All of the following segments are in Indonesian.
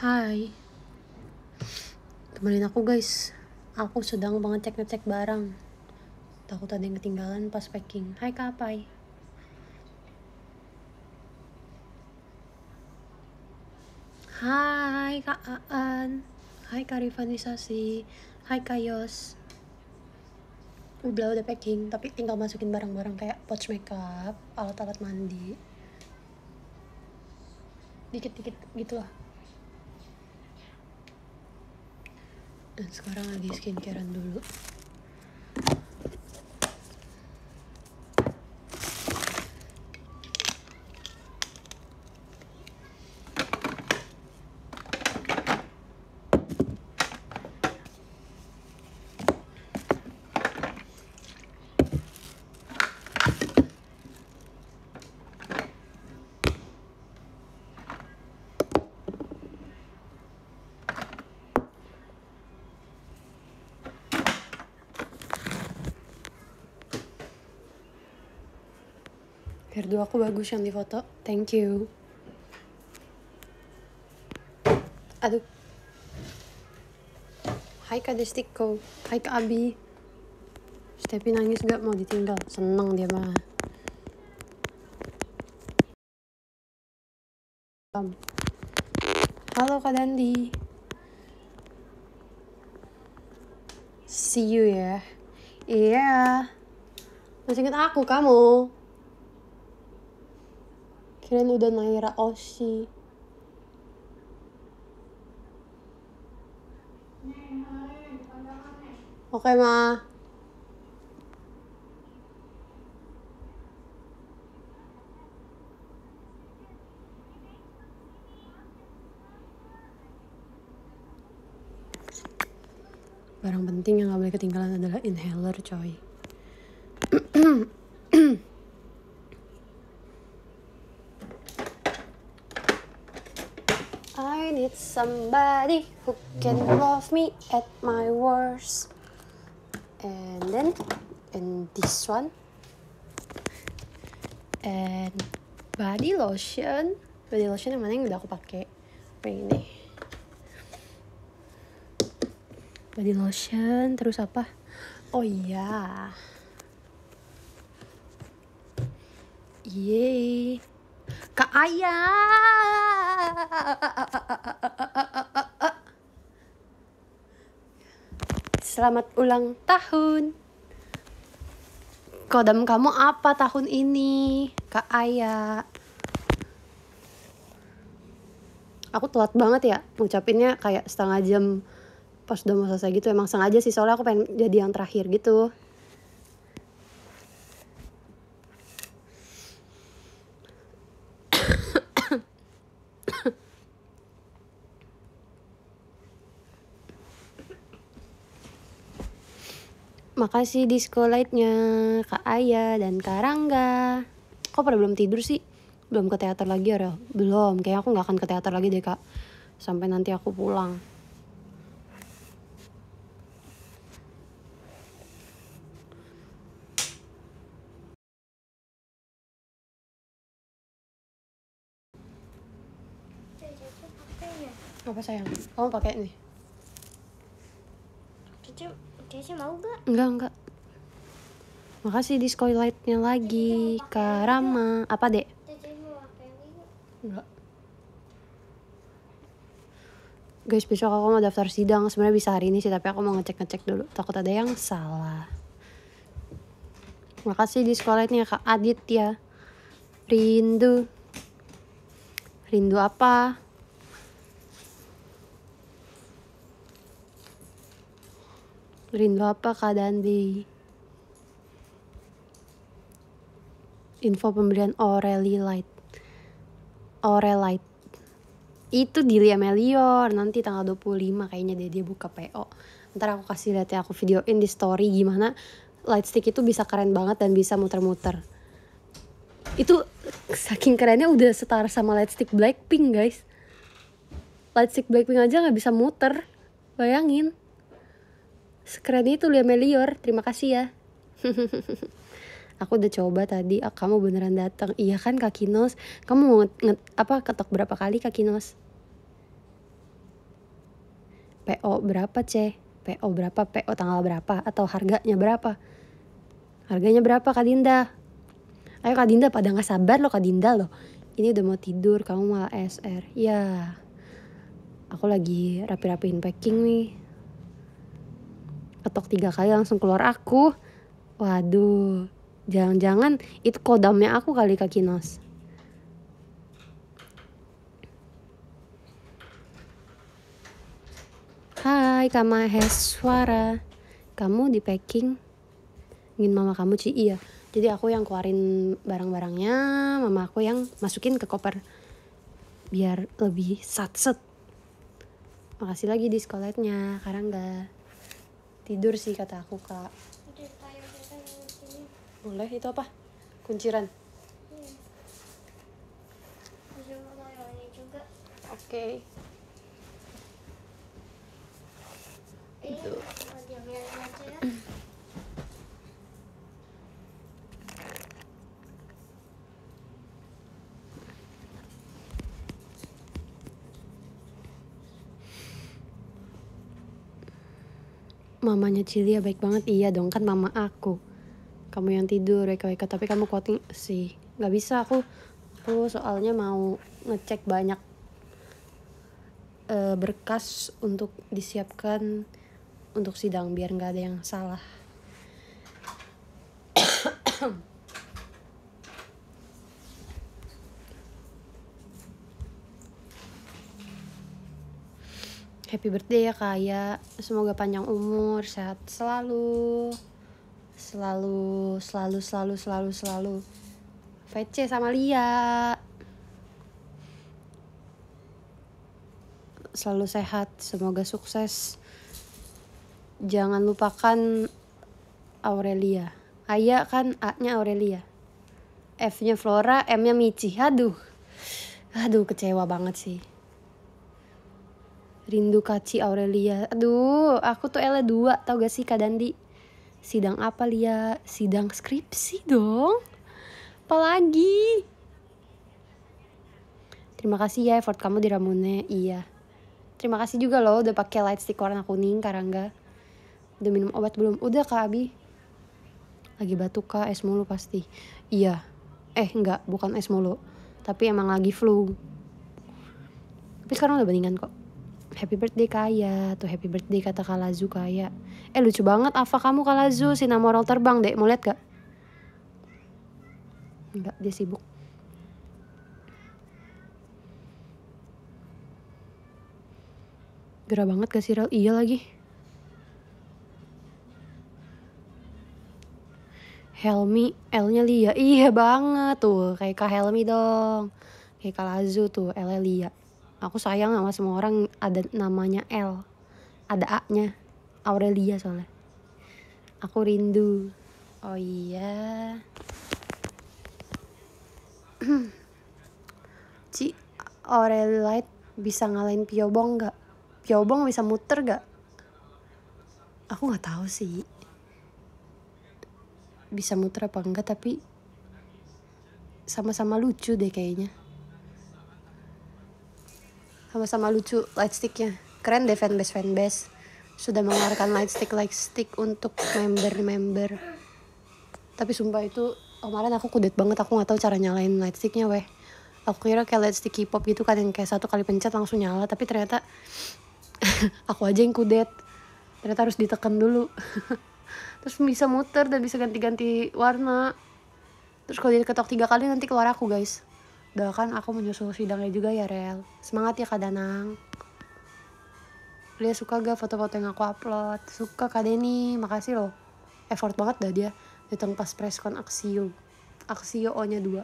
Hai Temenin aku guys Aku sedang banget cek ngecek barang Takut ada yang ketinggalan pas packing Hai Kak Pai Hai Kak Aan Hai Kak Rivanisasi Hai Kak Yos Udah udah packing Tapi tinggal masukin barang-barang kayak pouch makeup Alat-alat mandi Dikit-dikit gitu lah dan sekarang lagi skincarean dulu hairdo aku bagus yang di foto thank you aduh Hai Kak Destiko, hai Kak Abi. Stepi nangis gak mau ditinggal, seneng dia mah. Halo Kak Dandi. See you ya. Iya. Yeah. Masih ingat aku kamu kirain udah Naira Oshi oke okay, ma Barang penting yang gak boleh ketinggalan adalah inhaler coy. somebody who can love me at my worst. And then, and this one. And body lotion. Body lotion yang mana yang udah aku pakai? Yang ini. Body lotion, terus apa? Oh iya. Yeah. Yeay. Kak Ayah, Selamat ulang tahun. Kodam kamu apa tahun ini? Kak Ayah? Aku telat banget ya ngucapinnya kayak setengah jam pas udah mau selesai gitu. Emang sengaja sih soalnya aku pengen jadi yang terakhir gitu. Makasih disco lightnya Kak Ayah dan Kak Rangga. Kok pada belum tidur sih? Belum ke teater lagi ya? Belum, kayak aku nggak akan ke teater lagi deh kak. Sampai nanti aku pulang. Apa sayang? Kamu pakai nih. Cucu Cece mau gak? Enggak, enggak. Makasih di skylightnya lagi, Kak Rama. Apa, Dek? Enggak. Guys, besok aku mau daftar sidang. Sebenarnya bisa hari ini sih, tapi aku mau ngecek-ngecek dulu. Takut ada yang salah. Makasih di skylightnya, Kak adit ya Rindu. Rindu apa? Rindu apa keadaan di info pembelian Aureli Light. Aurelite. Itu di Lia Melior nanti tanggal 25 kayaknya dia dia buka PO. Ntar aku kasih lihat ya aku videoin di story gimana lightstick itu bisa keren banget dan bisa muter-muter. Itu saking kerennya udah setara sama lightstick stick Blackpink guys. Lightstick stick Blackpink aja nggak bisa muter. Bayangin. Sekeren itu Lia Melior, terima kasih ya. aku udah coba tadi, ah, kamu beneran datang. Iya kan Kak Kinos, kamu mau nget, nget, apa ketok berapa kali Kak Kinos? PO berapa C? PO berapa? PO tanggal berapa? Atau harganya berapa? Harganya berapa Kak Dinda? Ayo Kak Dinda pada nggak sabar loh Kak Dinda loh. Ini udah mau tidur, kamu malah SR. Ya, aku lagi rapi-rapiin packing nih ketok tiga kali langsung keluar aku waduh jangan-jangan itu kodamnya aku kali kak Kinos Hai Kak Maheswara Kamu di packing Ingin mama kamu Ci? Iya Jadi aku yang keluarin barang-barangnya Mama aku yang masukin ke koper Biar lebih satset Makasih lagi di sekolahnya enggak tidur sih kata aku kak boleh itu apa kunciran iya. oke okay. Iya. itu mamanya Cilia baik banget iya dong kan mama aku kamu yang tidur reka-reka tapi kamu kuatin sih nggak bisa aku aku soalnya mau ngecek banyak uh, berkas untuk disiapkan untuk sidang biar nggak ada yang salah happy birthday ya kak ya semoga panjang umur sehat selalu selalu selalu selalu selalu selalu VC ya sama Lia selalu sehat semoga sukses jangan lupakan Aurelia Aya kan A-nya Aurelia F-nya Flora M-nya Michi aduh aduh kecewa banget sih Rindu Kaci Aurelia. Aduh, aku tuh L 2 tau gak sih Kak Dandi? Sidang apa Lia? Sidang skripsi dong. Apalagi? Terima kasih ya effort kamu di Ramune. Iya. Terima kasih juga loh udah pakai light stick warna kuning Karangga. Udah minum obat belum? Udah Kak Abi. Lagi batuk Kak, es mulu pasti. Iya. Eh, enggak, bukan es mulu. Tapi emang lagi flu. Tapi sekarang udah bandingan kok happy birthday kaya tuh happy birthday kata Kalazu kaya eh lucu banget apa kamu Kalazu si moral terbang dek mau lihat gak Enggak, dia sibuk gerah banget gak sih Iya lagi. Helmi, L-nya Lia. Iya banget tuh, kayak Kak Helmi dong. Kayak Kak Lazu tuh, L-nya Lia aku sayang sama semua orang ada namanya L ada A nya Aurelia soalnya aku rindu oh iya Ci Aurelia bisa ngalahin Piobong gak? Piobong bisa muter gak? Aku gak tahu sih bisa muter apa enggak tapi sama-sama lucu deh kayaknya sama-sama lucu lightsticknya keren deh fanbase fanbase sudah mengeluarkan lightstick lightstick untuk member-member tapi sumpah itu kemarin aku kudet banget aku nggak tahu cara nyalain lightsticknya weh aku kira kayak lightstick K-pop gitu kan yang kayak satu kali pencet langsung nyala tapi ternyata aku aja yang kudet ternyata harus ditekan dulu terus bisa muter dan bisa ganti-ganti warna terus kalau dia ketok tiga kali nanti keluar aku guys Doakan aku menyusul sidangnya juga ya Rel. Semangat ya Kak Danang. Lia suka gak foto-foto yang aku upload? Suka Kak Denny, makasih loh. Effort banget dah dia. Datang pas preskon Aksio. Aksio O-nya dua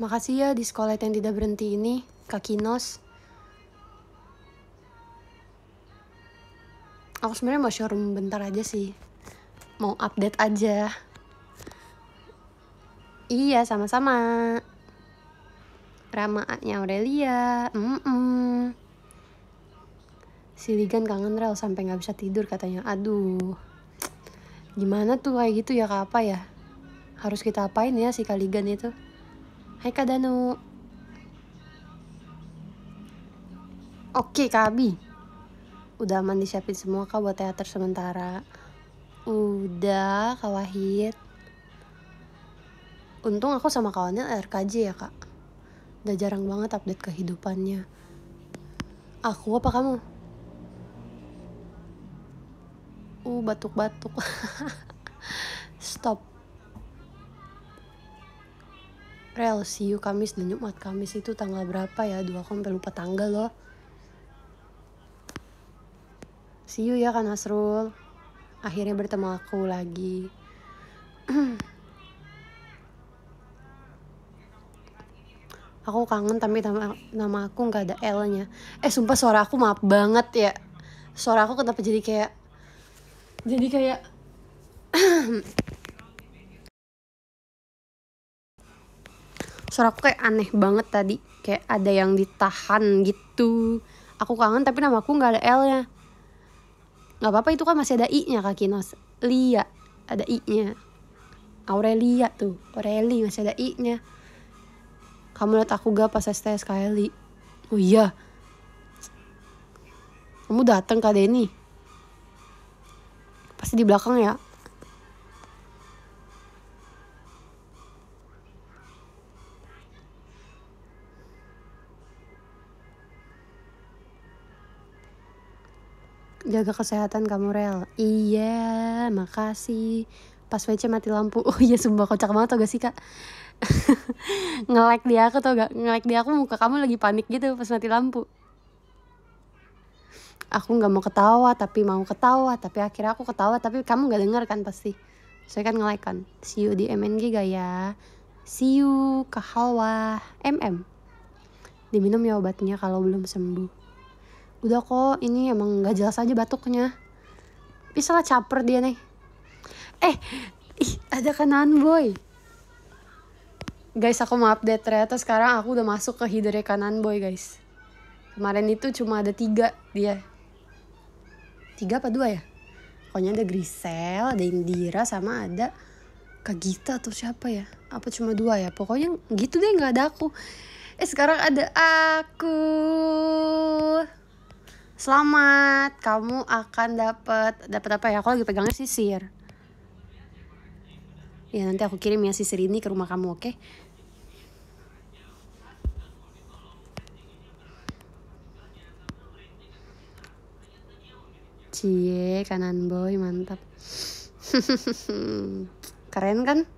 Makasih ya di sekolah yang tidak berhenti ini, Kak Kinos. Aku sebenarnya mau showroom bentar aja sih. Mau update aja. Iya, sama-sama. Ramaannya Aurelia. Mm -mm. Siligan kangen rel sampai gak bisa tidur katanya. Aduh. Gimana tuh kayak gitu ya Kak apa ya? Harus kita apain ya si Kaligan itu? Hai Kak Danu. Oke Kak Abi. Udah aman disiapin semua Kak buat teater sementara. Udah Kak Wahid. Untung aku sama kawannya RKJ ya Kak. Udah jarang banget update kehidupannya. Aku apa kamu? Uh, batuk-batuk. Stop. Rel, see you Kamis dan Jumat. Kamis itu tanggal berapa ya? Dua aku sampai lupa tanggal loh. See you ya kan Asrul. Akhirnya bertemu aku lagi. aku kangen tapi nama, nama aku nggak ada L-nya. Eh sumpah suara aku maaf banget ya. Suara aku kenapa jadi kayak jadi kayak suara aku kayak aneh banget tadi kayak ada yang ditahan gitu aku kangen tapi nama aku nggak ada L nya nggak apa-apa itu kan masih ada I nya kak Kinos Lia ada I nya Aurelia tuh Aureli masih ada I nya kamu lihat aku gak pas STS kali oh iya kamu datang kak Denny pasti di belakang ya jaga kesehatan kamu rel iya makasih pas WC mati lampu oh iya sumpah kocak banget tau gak sih kak ngelek -like dia aku tau gak ngelek -like dia aku muka kamu lagi panik gitu pas mati lampu aku nggak mau ketawa tapi mau ketawa tapi akhirnya aku ketawa tapi kamu nggak dengar kan pasti saya kan ngelek kan see you di MNG gak ya see you ke halwa MM diminum ya obatnya kalau belum sembuh udah kok ini emang nggak jelas aja batuknya bisa lah caper dia nih eh ih, ada kanan boy guys aku mau update ternyata sekarang aku udah masuk ke hidere kanan boy guys kemarin itu cuma ada tiga dia tiga apa dua ya pokoknya ada Grisel ada Indira sama ada Kak atau siapa ya apa cuma dua ya pokoknya gitu deh nggak ada aku eh sekarang ada aku selamat kamu akan dapat dapat apa ya aku lagi pegangnya sisir ya nanti aku kirim ya sisir ini ke rumah kamu oke okay? Cie kanan boy mantap keren kan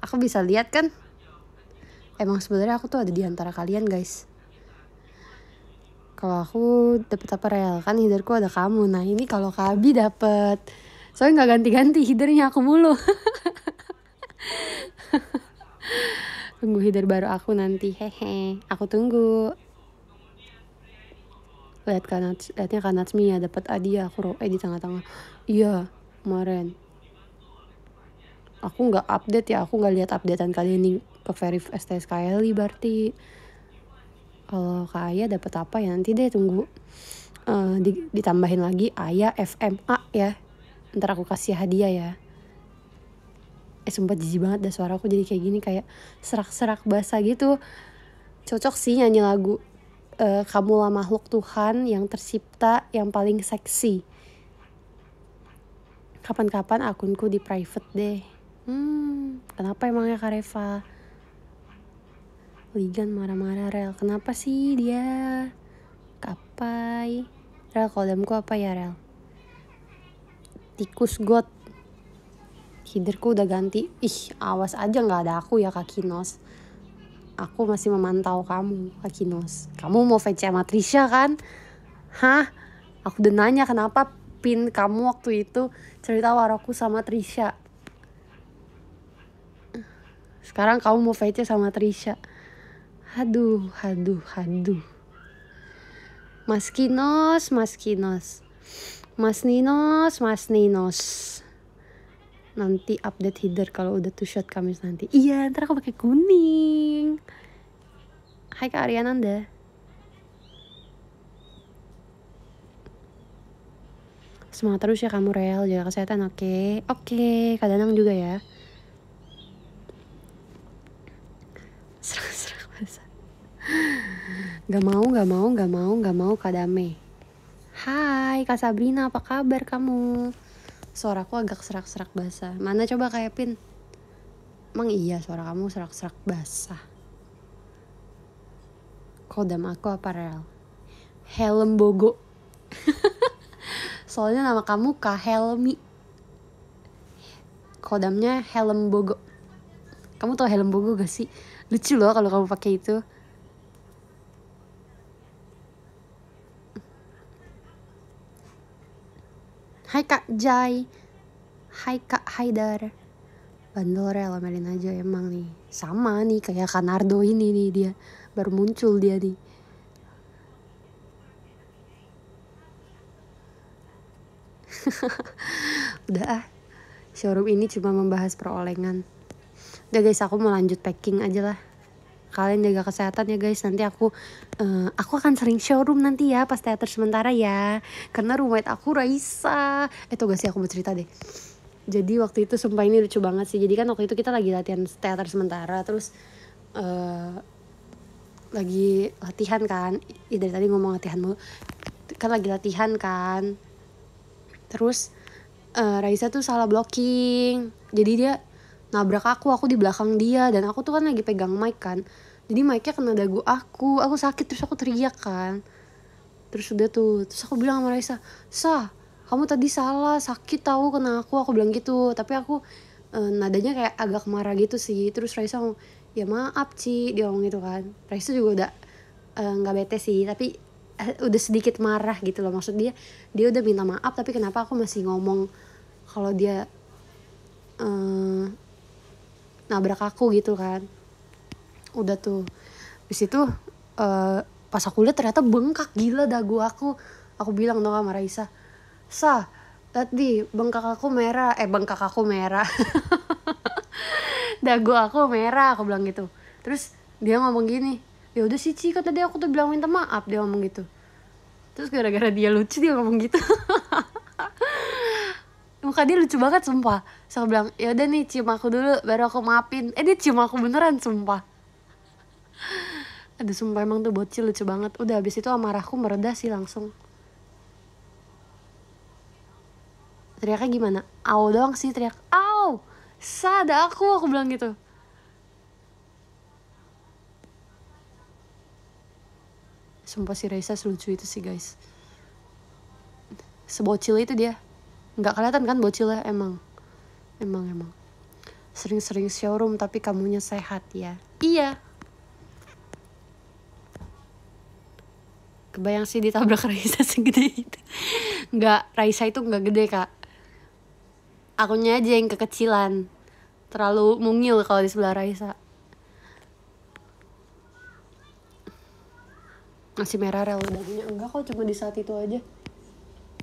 aku bisa lihat kan emang sebenarnya aku tuh ada di antara kalian guys kalau aku dapat apa real kan hiderku ada kamu nah ini kalau kabi dapat soalnya nggak ganti-ganti hidernya aku mulu tunggu hider baru aku nanti hehe aku tunggu lihat kanat lihatnya kanat Mia ya, dapat Adia aku eh di tengah-tengah iya kemarin aku nggak update ya aku nggak lihat updatean kali ini ke verif STSKL berarti kalau kak Ayah dapat apa ya nanti deh tunggu uh, di, ditambahin lagi Ayah FMA ya ntar aku kasih hadiah ya eh sempat jijik banget dah suara aku jadi kayak gini kayak serak-serak basah gitu cocok sih nyanyi lagu e, eh, kamulah makhluk Tuhan yang tercipta yang paling seksi kapan-kapan akunku di private deh hmm kenapa emangnya Kareva Ligan marah-marah Rel kenapa sih dia kapai Rel kodamku apa ya Rel tikus got hiderku udah ganti ih awas aja gak ada aku ya Kakinos. aku masih memantau kamu Kakinos. kamu mau VC sama Trisha kan hah aku udah nanya kenapa pin kamu waktu itu cerita waraku sama Trisha sekarang kamu mau VC sama Trisha Haduh, haduh, haduh. Mas Kinos, Mas Kinos. Mas Ninos, Mas Ninos. Nanti update header kalau udah two shot Kamis nanti. Iya, ntar aku pakai kuning. Hai Kak Ariananda. Semangat terus ya kamu Rel, jaga kesehatan oke. Okay? Oke, okay, Kak Danang juga ya. Serang, serang. Gak mau, gak mau, gak mau, gak mau Kak Dame. Hai Kak Sabrina, apa kabar kamu? Suaraku agak serak-serak basah. Mana coba Kak pin Emang iya suara kamu serak-serak basah. Kodam aku apa rel? Helm Bogo. Soalnya nama kamu Kak Helmi. Kodamnya Helm Bogo. Kamu tau Helm Bogo gak sih? Lucu loh kalau kamu pakai itu. Hai Kak Jai Hai Kak Haidar Bandel rela melin aja emang nih Sama nih kayak Kanardo ini nih dia Baru muncul dia nih Udah ah Showroom ini cuma membahas perolengan Udah guys aku mau lanjut packing aja lah kalian jaga kesehatan ya guys nanti aku uh, aku akan sering showroom nanti ya pas teater sementara ya karena roommate aku Raisa itu eh, gak sih aku mau cerita deh jadi waktu itu sumpah ini lucu banget sih jadi kan waktu itu kita lagi latihan teater sementara terus uh, lagi latihan kan ya dari tadi ngomong latihan mulu kan lagi latihan kan terus uh, Raisa tuh salah blocking jadi dia nabrak aku aku di belakang dia dan aku tuh kan lagi pegang mic kan jadi mic-nya kena dagu aku aku sakit terus aku teriak kan terus udah tuh terus aku bilang sama Raisa sah kamu tadi salah sakit tahu kena aku aku bilang gitu tapi aku eh, nadanya kayak agak marah gitu sih terus Raisa ngomong ya maaf Ci dia ngomong gitu kan Raisa juga udah eh, nggak bete sih tapi eh, udah sedikit marah gitu loh maksud dia dia udah minta maaf tapi kenapa aku masih ngomong kalau dia eh, nabrak aku gitu kan udah tuh di situ uh, eh, pas aku lihat ternyata bengkak gila dagu aku aku bilang dong sama Raisa sa tadi bengkak aku merah eh bengkak aku merah dagu aku merah aku bilang gitu terus dia ngomong gini ya udah sih cika tadi aku tuh bilang minta maaf dia ngomong gitu terus gara-gara dia lucu dia ngomong gitu muka dia lucu banget sumpah so aku bilang ya udah nih cium aku dulu baru aku maafin eh dia cium aku beneran sumpah Ada sumpah emang tuh bocil lucu banget udah habis itu amarahku meredah sih langsung teriaknya gimana au doang sih teriak au sadar aku aku bilang gitu sumpah si Raisa selucu itu sih guys sebocil itu dia nggak kelihatan kan bocilnya emang emang emang sering-sering showroom tapi kamunya sehat ya iya kebayang sih ditabrak Raisa segede itu nggak Raisa itu nggak gede kak akunya aja yang kekecilan terlalu mungil kalau di sebelah Raisa masih merah rel udah enggak kok cuma di saat itu aja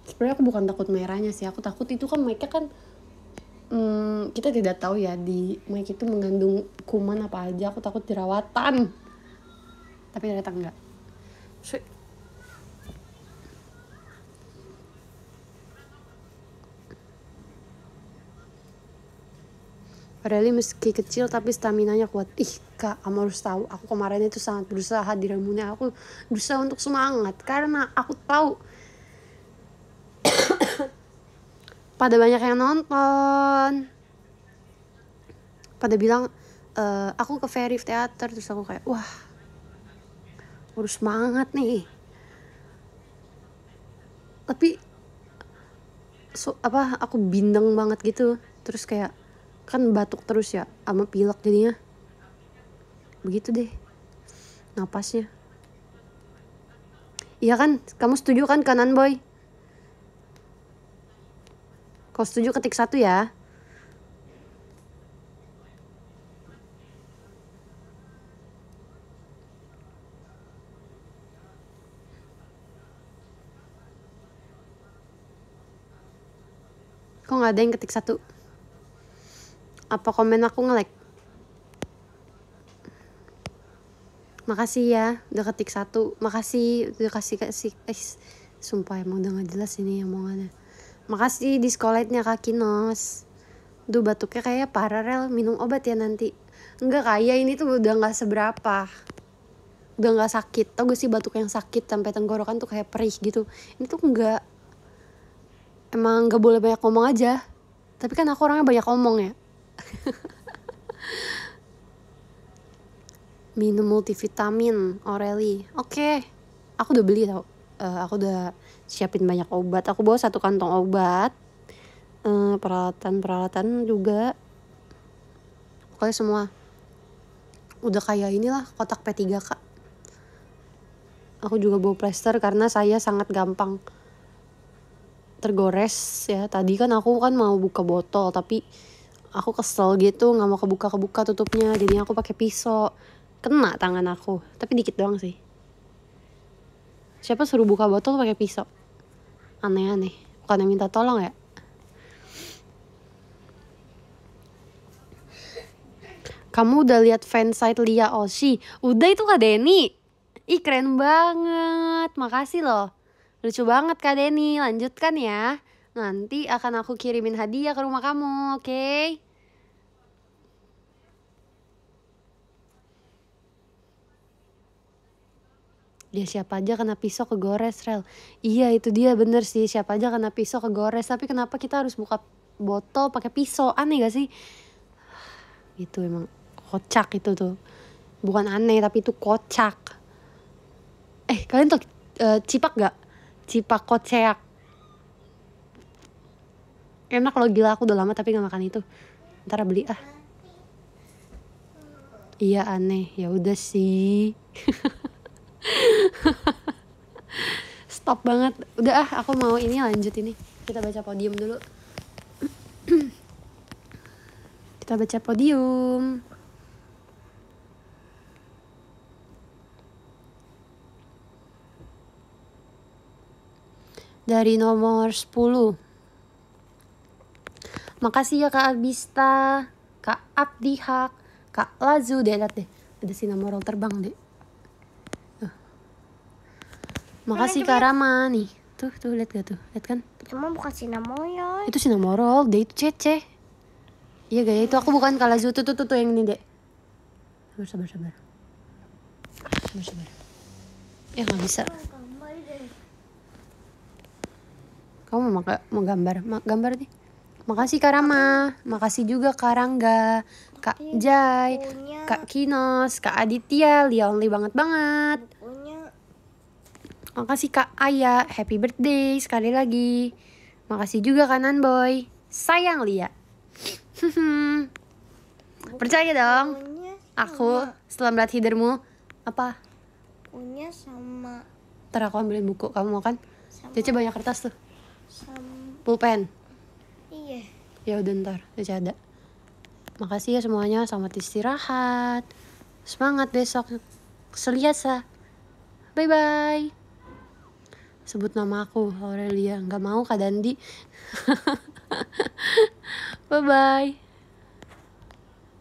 sebenarnya aku bukan takut merahnya sih aku takut itu kan mereka kan hmm, kita tidak tahu ya di mereka itu mengandung kuman apa aja aku takut jerawatan tapi ternyata enggak so, Rally meski kecil tapi stamina nya kuat. Ih kak, kamu harus tahu, aku kemarin itu sangat berusaha di Aku berusaha untuk semangat karena aku tahu pada banyak yang nonton pada bilang e, aku ke Ferif Theater terus aku kayak wah harus semangat nih tapi so, apa aku bindeng banget gitu terus kayak kan batuk terus ya sama pilek jadinya begitu deh napasnya iya kan kamu setuju kan kanan boy kau setuju ketik satu ya. Kok nggak ada yang ketik satu? Apa komen aku nge like? Makasih ya, udah ketik satu. Makasih udah kasih kasih. Eh, sumpah emang udah nggak jelas ini omongannya. Makasih di sekolahnya Kak Kinos. Duh batuknya kayak parah minum obat ya nanti. Enggak kayak iya, ini tuh udah nggak seberapa. Udah nggak sakit. Tau gak sih batuk yang sakit sampai tenggorokan tuh kayak perih gitu. Ini tuh enggak emang gak boleh banyak ngomong aja. Tapi kan aku orangnya banyak ngomong ya. Minum multivitamin, oreli, Oke, okay. aku udah beli tau. Uh, aku udah siapin banyak obat aku bawa satu kantong obat eh, peralatan peralatan juga pokoknya semua udah kayak inilah kotak p 3 kak aku juga bawa plester karena saya sangat gampang tergores ya tadi kan aku kan mau buka botol tapi aku kesel gitu nggak mau kebuka kebuka tutupnya jadi aku pakai pisau kena tangan aku tapi dikit doang sih siapa suruh buka botol pakai pisau aneh-aneh bukannya minta tolong ya kamu udah lihat fansite Lia Oshi udah itu kak Denny ih keren banget makasih loh lucu banget kak Denny lanjutkan ya nanti akan aku kirimin hadiah ke rumah kamu oke okay? ya siapa aja kena pisau kegores rel iya itu dia bener sih siapa aja kena pisau kegores tapi kenapa kita harus buka botol pakai pisau aneh gak sih itu emang kocak itu tuh bukan aneh tapi itu kocak eh kalian tuh eh, cipak gak cipak kocak enak loh gila aku udah lama tapi gak makan itu ntar beli ah iya aneh ya udah sih stop banget udah ah aku mau ini lanjut ini kita baca podium dulu kita baca podium dari nomor 10 makasih ya kak Abista kak Abdihak kak Lazu deh deh ada si nomor terbang deh Makasih Kak Rama nih. Tuh, tuh liat gak tuh? liat kan? Cuma bukan Sinamorol. Itu Sinamorol, dia itu Cece. Iya gak ya? Itu aku bukan Kalazu. Tuh, tuh, tuh, tuh yang ini, Dek. Sabar, sabar, sabar. Sabar, sabar. Ya gak bisa. Kamu mau, mau gambar? Ma gambar nih. Makasih Kak Rama, makasih juga Kak Rangga, Kak Jai, Kak Kinos, Kak Aditya, Lia Only banget banget. Makasih Kak Aya, happy birthday sekali lagi. Makasih juga kanan boy. Sayang Lia. Percaya dong. Aku setelah melihat hidermu apa? Punya sama. Ntar aku ambilin buku kamu mau kan? Cece banyak kertas tuh. Sama. Pulpen. Iya. Ya udah ntar Cece ada. Makasih ya semuanya, selamat istirahat. Semangat besok. Seliasa. Bye bye sebut nama aku Aurelia nggak mau kak Dandi bye bye